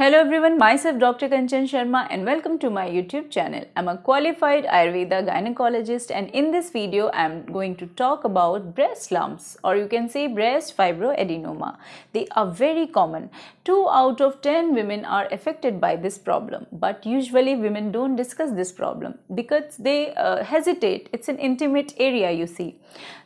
Hello everyone, myself Dr. Kanchan Sharma and welcome to my YouTube channel. I'm a qualified Ayurveda gynecologist and in this video I'm going to talk about breast lumps or you can say breast fibroadenoma. They are very common. 2 out of 10 women are affected by this problem but usually women don't discuss this problem because they uh, hesitate. It's an intimate area you see.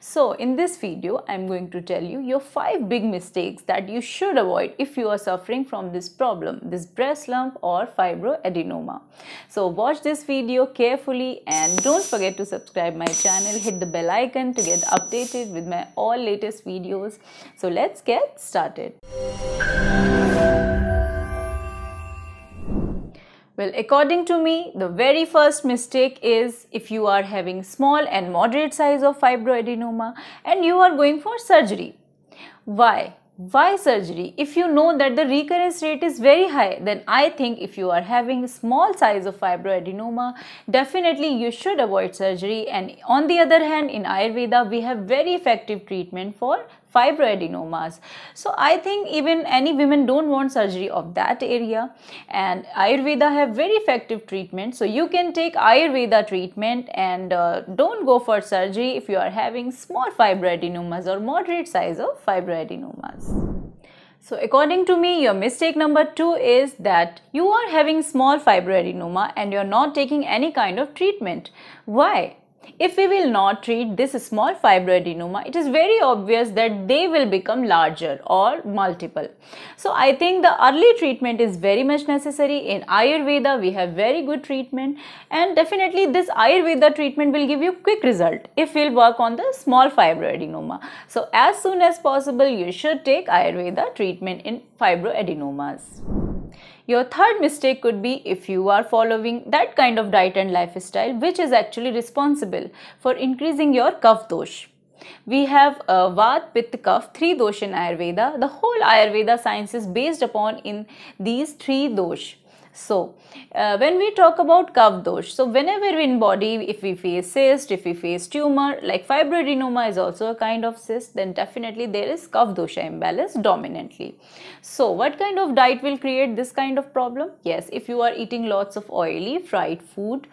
So in this video I'm going to tell you your 5 big mistakes that you should avoid if you are suffering from this problem this breast lump or fibroadenoma. So watch this video carefully and don't forget to subscribe my channel. Hit the bell icon to get updated with my all latest videos. So let's get started. Well, according to me, the very first mistake is if you are having small and moderate size of fibroadenoma and you are going for surgery. Why? Why surgery? If you know that the recurrence rate is very high, then I think if you are having small size of fibroadenoma, definitely you should avoid surgery. And on the other hand, in Ayurveda, we have very effective treatment for fibroadenomas. So I think even any women don't want surgery of that area and Ayurveda have very effective treatment. So you can take Ayurveda treatment and uh, don't go for surgery if you are having small fibroadenomas or moderate size of fibroadenomas. So according to me, your mistake number two is that you are having small fibroadenoma and you're not taking any kind of treatment. Why? If we will not treat this small fibroadenoma, it is very obvious that they will become larger or multiple. So I think the early treatment is very much necessary. In Ayurveda, we have very good treatment and definitely this Ayurveda treatment will give you quick result if we'll work on the small fibroadenoma. So as soon as possible, you should take Ayurveda treatment in fibroadenomas. Your third mistake could be if you are following that kind of diet and lifestyle which is actually responsible for increasing your kaf dosh. We have a Vat, Pitta, Kapha, three dosh in Ayurveda. The whole Ayurveda science is based upon in these three dosh. So, uh, when we talk about Kav Dosh, so whenever in body, if we face cyst, if we face tumor, like fibroadenoma is also a kind of cyst, then definitely there is Kav Dosha imbalance dominantly. So, what kind of diet will create this kind of problem? Yes, if you are eating lots of oily, fried food,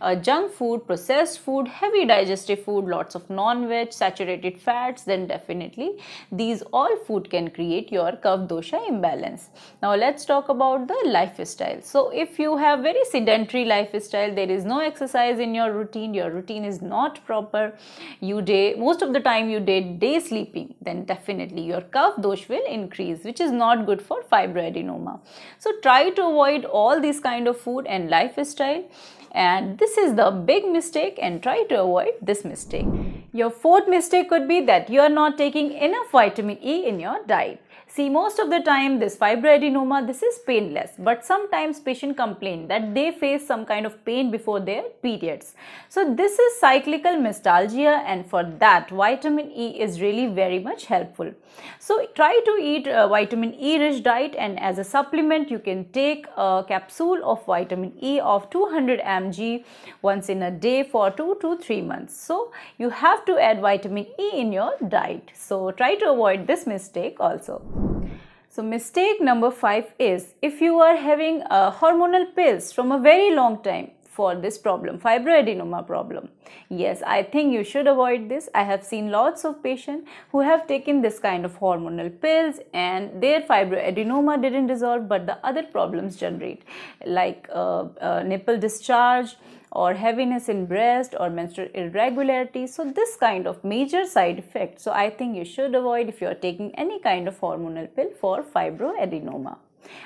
uh, junk food, processed food, heavy digestive food, lots of non-veg, saturated fats, then definitely these all food can create your Kav Dosha imbalance. Now, let's talk about the lifestyle. So if you have very sedentary lifestyle, there is no exercise in your routine, your routine is not proper, you day most of the time you did day sleeping, then definitely your calf dosh will increase, which is not good for fibroadenoma. So try to avoid all these kind of food and lifestyle and this is the big mistake and try to avoid this mistake. Your fourth mistake could be that you are not taking enough vitamin E in your diet. See, most of the time this fibroadenoma, this is painless, but sometimes patients complain that they face some kind of pain before their periods. So this is cyclical nostalgia and for that vitamin E is really very much helpful. So try to eat vitamin E rich diet and as a supplement you can take a capsule of vitamin E of 200 mg once in a day for 2 to 3 months. So you have have to add vitamin E in your diet. So try to avoid this mistake also. So mistake number 5 is if you are having uh, hormonal pills from a very long time for this problem, fibroadenoma problem. Yes, I think you should avoid this. I have seen lots of patients who have taken this kind of hormonal pills and their fibroadenoma didn't resolve but the other problems generate like uh, uh, nipple discharge, or heaviness in breast or menstrual irregularity so this kind of major side effect so i think you should avoid if you are taking any kind of hormonal pill for fibroadenoma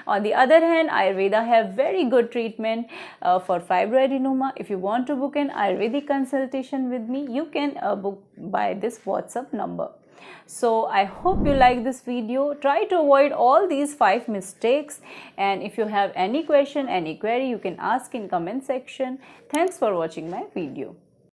on the other hand, Ayurveda have very good treatment uh, for fibroadenoma. If you want to book an Ayurvedic consultation with me, you can uh, book by this WhatsApp number. So I hope you like this video. Try to avoid all these five mistakes and if you have any question, any query, you can ask in comment section. Thanks for watching my video.